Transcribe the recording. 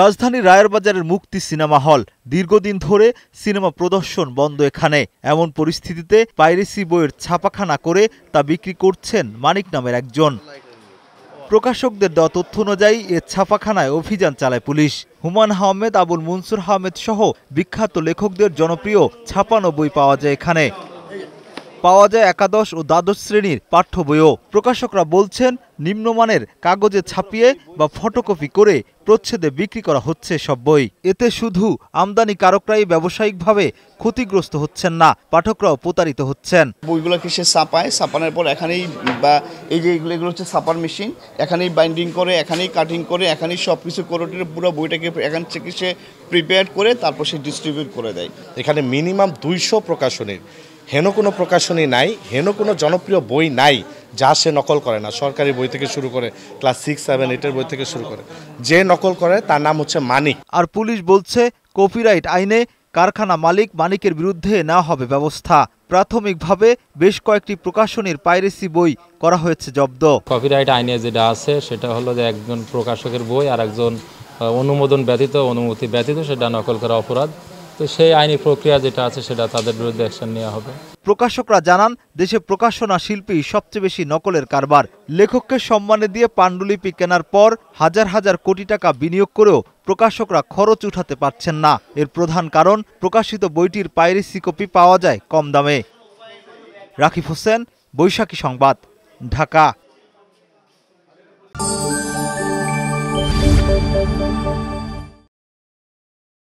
রাজধানীর রায়ের বাজারের মুক্তি সিনেমা হল দীর্ঘদিন ধরে সিনেমা প্রদর্শন বন্ধ এখানে এমন পরিস্থিতিতে পাইরেসি বইয়ের ছাপাখানা করে তা বিক্রি করছেন মানিক নামের একজন প্রকাশকদের দেওয়া তথ্য অনুযায়ী এ ছাপাখানায় অভিযান চালায় পুলিশ হুমান আহমেদ আবুল মনসুর আহমেদ সহ বিখ্যাত লেখকদের জনপ্রিয় ছাপানো বই পাওয়া যায় এখানে পাওয়া যায় একাদশ ও দ্বাদশ শ্রেণীর পাঠ্য বইও প্রকাশকরা বলছেন নিম্নমানের কাগজে ছাপিয়ে বা ফটোকপি করে প্রচ্ছেদে বিক্রি করা হচ্ছে সব বই এতে শুধু আমদানি কারকরাই ব্যবসায়িকভাবে ক্ষতিগ্রস্ত হচ্ছেন না পাঠকরাও প্রতারিত হচ্ছেন বইগুলো কিসে ছাপায় ছাপানোর পর এখানেই বা এই যে এগুলো এগুলো হচ্ছে ছাপার মেশিন এখানেই বাইন্ডিং করে এখানেই কাটিং করে এখানেই সব কিছু করে পুরো বইটাকে এখান থেকে সে প্রিপেয়ার করে তারপর সে ডিস্ট্রিবিউট করে দেয় এখানে মিনিমাম দুইশো প্রকাশনীর হেন কোনো প্রকাশনী নাই হেন কোনো জনপ্রিয় বই নাই যা সে নকল করে না সরকারি বই থেকে শুরু করে ক্লাস সিক্স সেভেন এইটের বই থেকে শুরু করে যে নকল করে তার নাম হচ্ছে মানিক আর পুলিশ বলছে কপিরাইট আইনে কারখানা মালিক মানিকের বিরুদ্ধে না হবে ব্যবস্থা প্রাথমিকভাবে বেশ কয়েকটি প্রকাশনীর পাইরেসি বই করা হয়েছে জব্দ কপিরাইট আইনে যেটা আছে সেটা হলো যে একজন প্রকাশকের বই আর একজন অনুমোদন ব্যতীত অনুমতি ব্যতীত সেটা নকল করা অপরাধ তো সেই আইনি প্রক্রিয়া যেটা আছে সেটা তাদের বিরুদ্ধে অ্যাকশন নেওয়া হবে প্রকাশকরা জানান দেশে প্রকাশনা শিল্পী সবচেয়ে বেশি নকলের কারবার লেখককে সম্মানে দিয়ে পাণ্ডুলিপি কেনার পর হাজার হাজার কোটি টাকা বিনিয়োগ করেও প্রকাশকরা খরচ উঠাতে পারছেন না এর প্রধান কারণ প্রকাশিত বইটির পাইরেসি কপি পাওয়া যায় কম দামে রাকিব হোসেন বৈশাখী সংবাদ ঢাকা